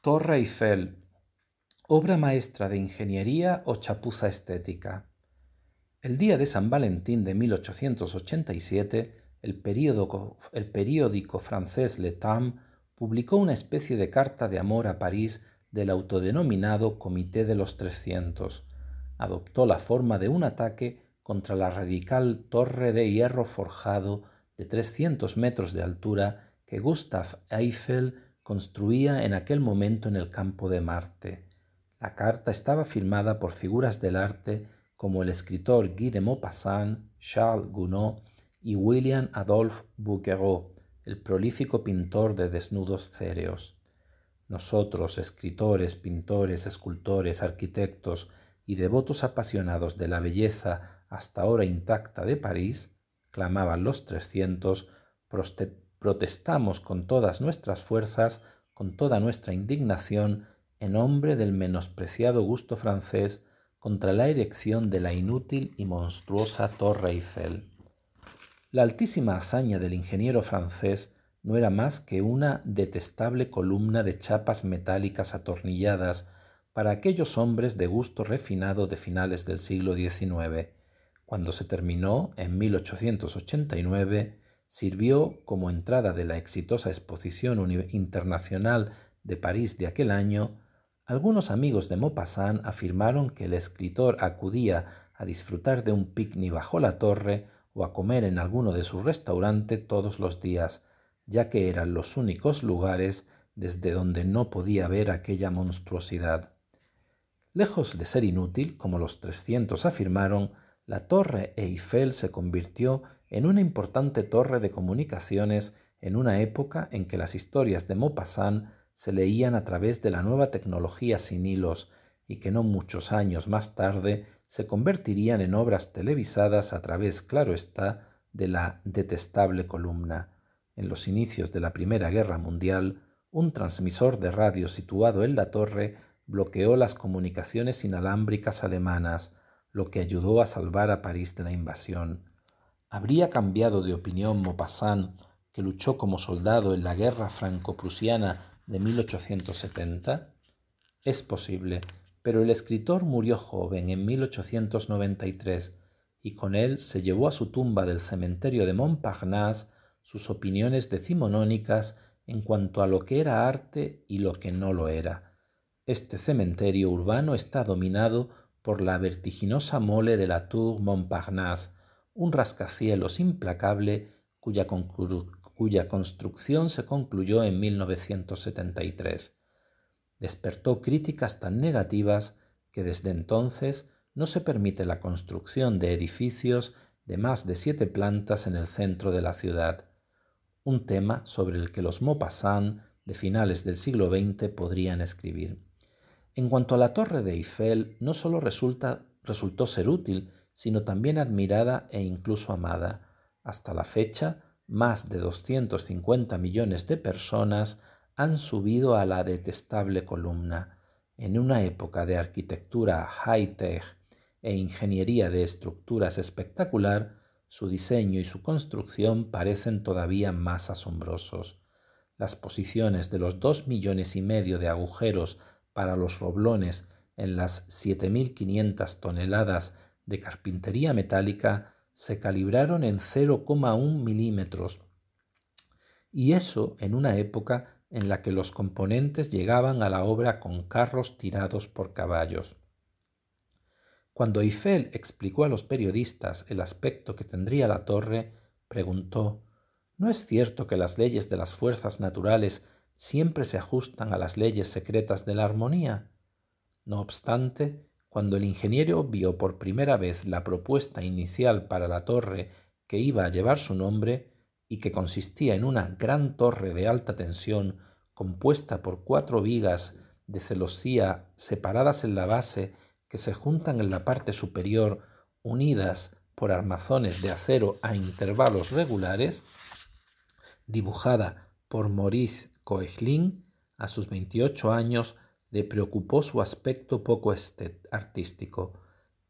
Torre Eiffel, obra maestra de ingeniería o chapuza estética. El día de San Valentín de 1887, el periódico, el periódico francés Le Temps publicó una especie de carta de amor a París del autodenominado Comité de los 300. Adoptó la forma de un ataque contra la radical torre de hierro forjado de 300 metros de altura que Gustave Eiffel construía en aquel momento en el campo de Marte. La carta estaba firmada por figuras del arte como el escritor Guy de Maupassant, Charles Gounod y William Adolphe Bouguereau, el prolífico pintor de desnudos cereos. Nosotros, escritores, pintores, escultores, arquitectos y devotos apasionados de la belleza hasta ahora intacta de París, clamaban los trescientos, protestamos con todas nuestras fuerzas, con toda nuestra indignación, en nombre del menospreciado gusto francés contra la erección de la inútil y monstruosa Torre Eiffel. La altísima hazaña del ingeniero francés no era más que una detestable columna de chapas metálicas atornilladas para aquellos hombres de gusto refinado de finales del siglo XIX. Cuando se terminó, en 1889, sirvió como entrada de la exitosa exposición internacional de París de aquel año, algunos amigos de Maupassant afirmaron que el escritor acudía a disfrutar de un picnic bajo la torre o a comer en alguno de sus restaurantes todos los días, ya que eran los únicos lugares desde donde no podía ver aquella monstruosidad. Lejos de ser inútil, como los 300 afirmaron, la torre Eiffel se convirtió en una importante torre de comunicaciones en una época en que las historias de Maupassant se leían a través de la nueva tecnología sin hilos y que no muchos años más tarde se convertirían en obras televisadas a través, claro está, de la detestable columna. En los inicios de la Primera Guerra Mundial, un transmisor de radio situado en la torre bloqueó las comunicaciones inalámbricas alemanas, lo que ayudó a salvar a París de la invasión. ¿Habría cambiado de opinión Maupassant, que luchó como soldado en la guerra franco-prusiana de 1870? Es posible, pero el escritor murió joven en 1893 y con él se llevó a su tumba del cementerio de Montparnasse sus opiniones decimonónicas en cuanto a lo que era arte y lo que no lo era. Este cementerio urbano está dominado por la vertiginosa mole de la Tour Montparnasse, un rascacielos implacable cuya, construcción se concluyó en 1973. Despertó críticas tan negativas que desde entonces no se permite la construcción de edificios de más de siete plantas en el centro de la ciudad, un tema sobre el que los Maupassant de finales del siglo XX podrían escribir. En cuanto a la torre de Eiffel, no solo resultó ser útil, sino también admirada e incluso amada. Hasta la fecha, más de 250 millones de personas han subido a la detestable columna. En una época de arquitectura high-tech e ingeniería de estructuras espectacular, su diseño y su construcción parecen todavía más asombrosos. Las posiciones de los dos millones y medio de agujeros para los roblones en las 7.500 toneladas de carpintería metálica se calibraron en 0,1 milímetros. Y eso en una época en la que los componentes llegaban a la obra con carros tirados por caballos. Cuando Eiffel explicó a los periodistas el aspecto que tendría la torre, preguntó ¿No es cierto que las leyes de las fuerzas naturales siempre se ajustan a las leyes secretas de la armonía? No obstante, cuando el ingeniero vio por primera vez la propuesta inicial para la torre que iba a llevar su nombre y que consistía en una gran torre de alta tensión compuesta por cuatro vigas de celosía separadas en la base que se juntan en la parte superior unidas por armazones de acero a intervalos regulares, dibujada por Maurice Coechlin a sus 28 años, le preocupó su aspecto poco este, artístico.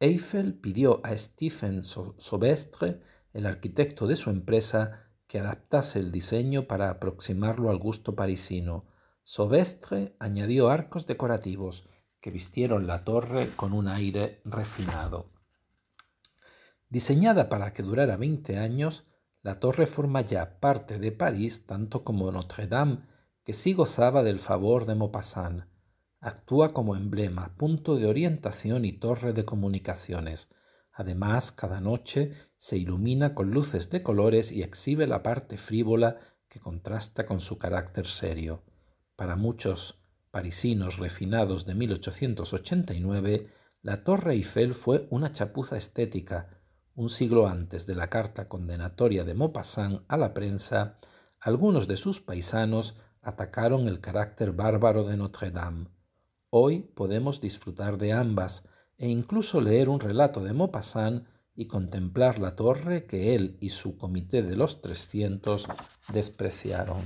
Eiffel pidió a Stephen Sobestre, el arquitecto de su empresa, que adaptase el diseño para aproximarlo al gusto parisino. Sobestre añadió arcos decorativos que vistieron la torre con un aire refinado. Diseñada para que durara 20 años, la torre forma ya parte de París tanto como Notre Dame, que sí gozaba del favor de Maupassant. Actúa como emblema, punto de orientación y torre de comunicaciones. Además, cada noche se ilumina con luces de colores y exhibe la parte frívola que contrasta con su carácter serio. Para muchos parisinos refinados de 1889, la Torre Eiffel fue una chapuza estética. Un siglo antes de la carta condenatoria de Maupassant a la prensa, algunos de sus paisanos atacaron el carácter bárbaro de Notre Dame. Hoy podemos disfrutar de ambas e incluso leer un relato de Maupassant y contemplar la torre que él y su comité de los 300 despreciaron.